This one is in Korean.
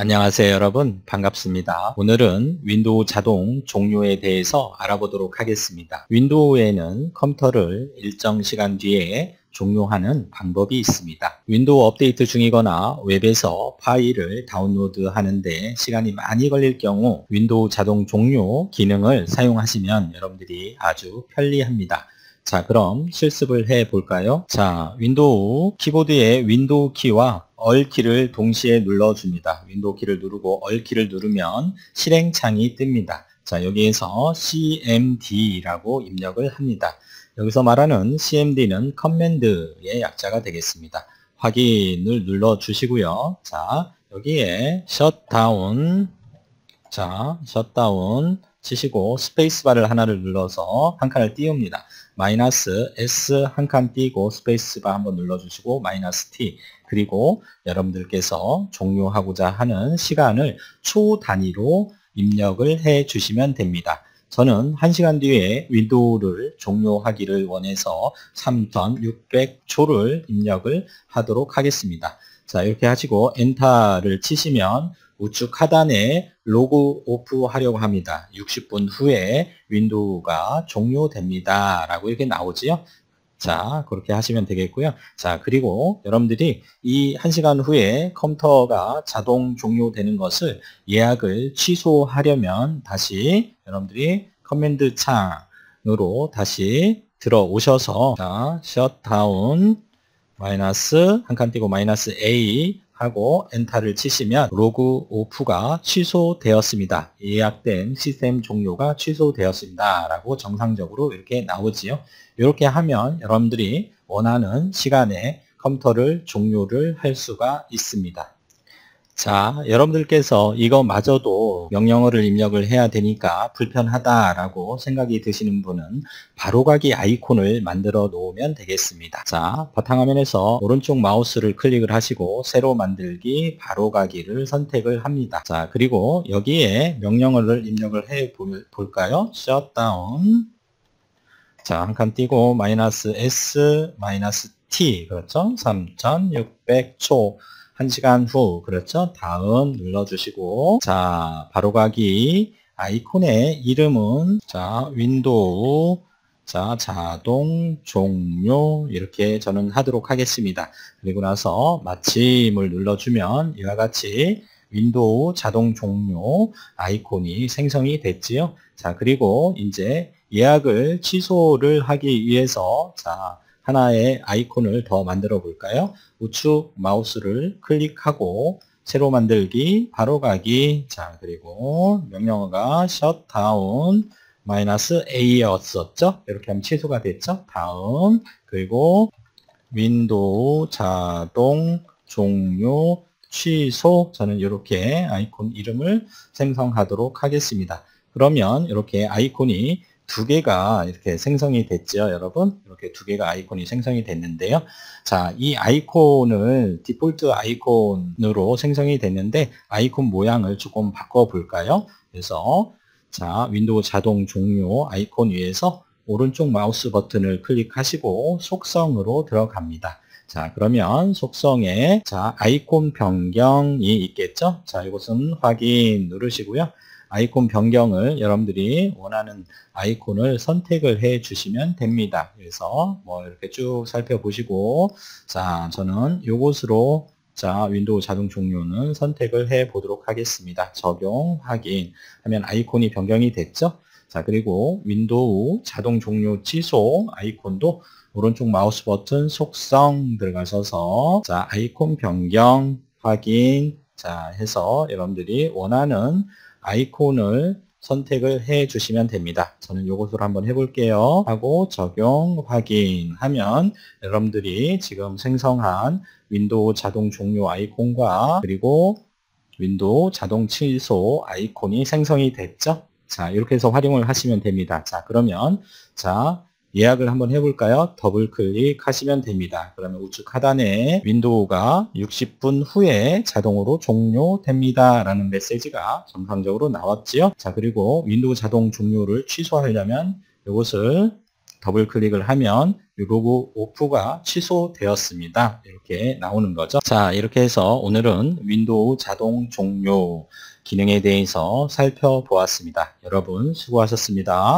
안녕하세요 여러분 반갑습니다 오늘은 윈도우 자동 종료에 대해서 알아보도록 하겠습니다 윈도우에는 컴퓨터를 일정 시간 뒤에 종료하는 방법이 있습니다. 윈도우 업데이트 중이거나 웹에서 파일을 다운로드 하는데 시간이 많이 걸릴 경우 윈도우 자동 종료 기능을 사용하시면 여러분들이 아주 편리합니다. 자 그럼 실습을 해 볼까요? 자 윈도우 키보드의 윈도우 키와 얼 키를 동시에 눌러줍니다. 윈도우 키를 누르고 얼 키를 누르면 실행창이 뜹니다. 자 여기에서 cmd라고 입력을 합니다. 여기서 말하는 cmd는 커맨드의 약자가 되겠습니다. 확인을 눌러 주시고요. 자 여기에 셧다운 자 셧다운 치시고 스페이스바를 하나를 눌러서 한 칸을 띄웁니다. 마이너스 S 한 칸 띄고 스페이스바 한번 눌러주시고 마이너스 T 그리고 여러분들께서 종료하고자 하는 시간을 초 단위로 입력을 해 주시면 됩니다. 저는 1시간 뒤에 윈도우를 종료하기를 원해서 3600초를 입력을 하도록 하겠습니다. 자 이렇게 하시고 엔터를 치시면 우측 하단에 로그 오프 하려고 합니다. 60분 후에 윈도우가 종료됩니다. 라고 이렇게 나오지요. 자, 그렇게 하시면 되겠고요. 자, 그리고 여러분들이 이 1시간 후에 컴퓨터가 자동 종료되는 것을 예약을 취소하려면 다시 여러분들이 커맨드 창으로 다시 들어오셔서 자, 셧다운 마이너스 한 칸 띄고 마이너스 A 하고 엔터를 치시면 로그 오프가 취소되었습니다. 예약된 시스템 종료가 취소되었습니다. 라고 정상적으로 이렇게 나오지요. 이렇게 하면 여러분들이 원하는 시간에 컴퓨터를 종료를 할 수가 있습니다. 자, 여러분들께서 이거마저도 명령어를 입력을 해야 되니까 불편하다라고 생각이 드시는 분은 바로가기 아이콘을 만들어 놓으면 되겠습니다. 자, 바탕화면에서 오른쪽 마우스를 클릭을 하시고 새로 만들기 바로가기를 선택을 합니다. 자, 그리고 여기에 명령어를 입력을 해 볼까요? shutdown 자, 한칸 띄고 마이너스 s 마이너스 t 그렇죠? 3600초 1시간 후 그렇죠? 다음 눌러주시고 자 바로가기 아이콘의 이름은 자 윈도우 자 자동 종료 이렇게 저는 하도록 하겠습니다. 그리고 나서 마침을 눌러주면 이와 같이 윈도우 자동 종료 아이콘이 생성이 됐지요. 자 그리고 이제 예약을 취소를 하기 위해서 자 하나의 아이콘을 더 만들어 볼까요? 우측 마우스를 클릭하고 새로 만들기, 바로 가기, 자 그리고 명령어가 s h u 마이너스 A였었죠? 이렇게 하면 취소가 됐죠? 다음 그리고 윈도우 자동 종료 취소 저는 이렇게 아이콘 이름을 생성하도록 하겠습니다. 그러면 이렇게 아이콘이 두 개가 이렇게 생성이 됐죠 여러분 이렇게 두 개가 아이콘이 생성이 됐는데요 자이 아이콘을 디폴트 아이콘으로 생성이 됐는데 아이콘 모양을 조금 바꿔 볼까요 그래서 자 윈도우 자동 종료 아이콘 위에서 오른쪽 마우스 버튼을 클릭하시고 속성으로 들어갑니다 자 그러면 속성에 자 아이콘 변경이 있겠죠 자 이것은 확인 누르시고요 아이콘 변경을 여러분들이 원하는 아이콘을 선택을 해 주시면 됩니다. 그래서 뭐 이렇게 쭉 살펴보시고 자 저는 이곳으로 자 윈도우 자동 종료는 선택을 해 보도록 하겠습니다. 적용 확인 하면 아이콘이 변경이 됐죠? 자 그리고 윈도우 자동 종료 취소 아이콘도 오른쪽 마우스 버튼 속성 들어가셔서 자 아이콘 변경 확인 자 해서 여러분들이 원하는 아이콘을 선택을 해 주시면 됩니다. 저는 이것으로 한번 해볼게요. 하고 적용 확인하면 여러분들이 지금 생성한 윈도우 자동 종료 아이콘과 그리고 윈도우 자동 취소 아이콘이 생성이 됐죠? 자, 이렇게 해서 활용을 하시면 됩니다. 자, 그러면 자, 예약을 한번 해볼까요? 더블 클릭하시면 됩니다. 그러면 우측 하단에 윈도우가 60분 후에 자동으로 종료됩니다. 라는 메시지가 정상적으로 나왔지요. 자 그리고 윈도우 자동 종료를 취소하려면 이것을 더블 클릭을 하면 로그 오프가 취소되었습니다. 이렇게 나오는 거죠. 자 이렇게 해서 오늘은 윈도우 자동 종료 기능에 대해서 살펴보았습니다. 여러분 수고하셨습니다.